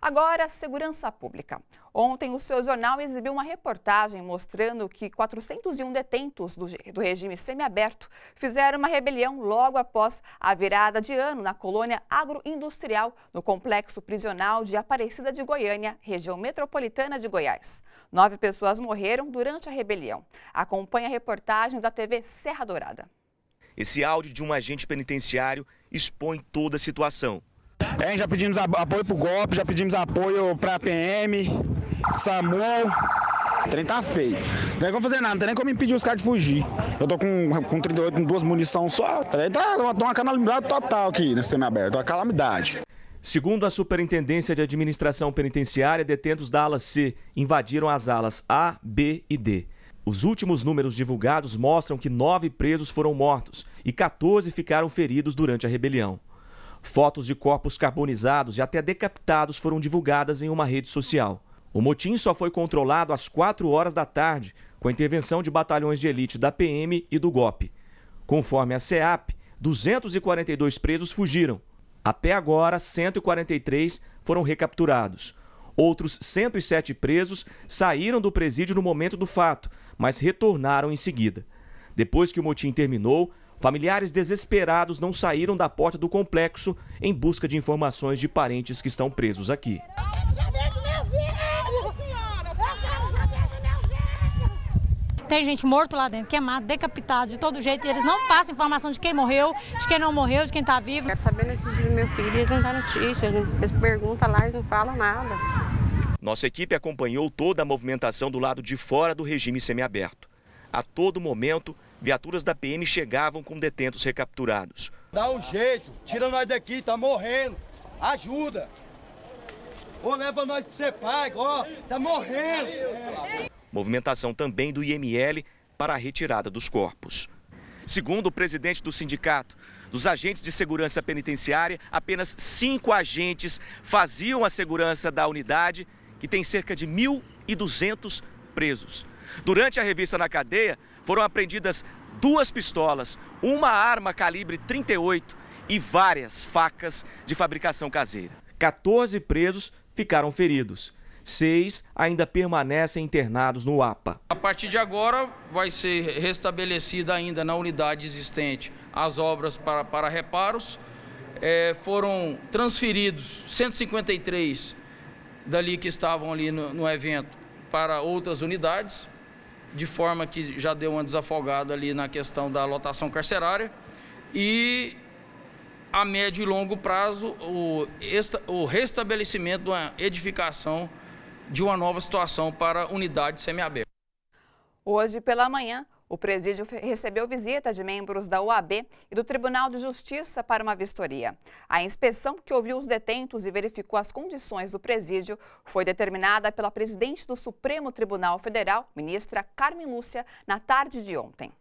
Agora, segurança pública. Ontem, o seu jornal exibiu uma reportagem mostrando que 401 detentos do, do regime semiaberto fizeram uma rebelião logo após a virada de ano na colônia agroindustrial, no complexo prisional de Aparecida de Goiânia, região metropolitana de Goiás. Nove pessoas morreram durante a rebelião. Acompanhe a reportagem da TV Serra Dourada. Esse áudio de um agente penitenciário expõe toda a situação. É, já pedimos apoio pro golpe, já pedimos apoio pra PM, SAMU. O trem tá feio. Não tem como fazer nada, não tem nem como impedir os caras de fugir. Eu tô com, com 38, com duas munição só. Trem tá, tá, tá, tá uma calamidade total aqui nesse semiaberto, uma calamidade. Segundo a Superintendência de Administração Penitenciária, detentos da ala C invadiram as alas A, B e D. Os últimos números divulgados mostram que nove presos foram mortos e 14 ficaram feridos durante a rebelião. Fotos de corpos carbonizados e até decapitados foram divulgadas em uma rede social. O motim só foi controlado às 4 horas da tarde, com a intervenção de batalhões de elite da PM e do GOP. Conforme a CEAP, 242 presos fugiram. Até agora, 143 foram recapturados. Outros 107 presos saíram do presídio no momento do fato, mas retornaram em seguida. Depois que o motim terminou, Familiares desesperados não saíram da porta do complexo em busca de informações de parentes que estão presos aqui. Tem gente morto lá dentro, queimado, decapitado, de todo jeito. E eles não passam informação de quem morreu, de quem não morreu, de quem está vivo. Quero saber notícias do meu filho, eles não dão tá notícias. Eles perguntam lá, eles não falam nada. Nossa equipe acompanhou toda a movimentação do lado de fora do regime semiaberto. A todo momento, viaturas da PM chegavam com detentos recapturados. Dá um jeito, tira nós daqui, tá morrendo. Ajuda! Ou leva nós pro CEPAG, ó, tá morrendo! Movimentação também do IML para a retirada dos corpos. Segundo o presidente do sindicato, dos agentes de segurança penitenciária, apenas cinco agentes faziam a segurança da unidade, que tem cerca de 1.200 presos. Durante a revista na cadeia, foram apreendidas duas pistolas, uma arma calibre 38 e várias facas de fabricação caseira. 14 presos ficaram feridos. Seis ainda permanecem internados no APA. A partir de agora, vai ser restabelecida ainda na unidade existente as obras para, para reparos. É, foram transferidos 153 dali que estavam ali no, no evento para outras unidades de forma que já deu uma desafogada ali na questão da lotação carcerária. E a médio e longo prazo, o, esta, o restabelecimento de uma edificação de uma nova situação para unidade semiaberta. Hoje pela manhã, o presídio recebeu visita de membros da UAB e do Tribunal de Justiça para uma vistoria. A inspeção que ouviu os detentos e verificou as condições do presídio foi determinada pela presidente do Supremo Tribunal Federal, ministra Carmen Lúcia, na tarde de ontem.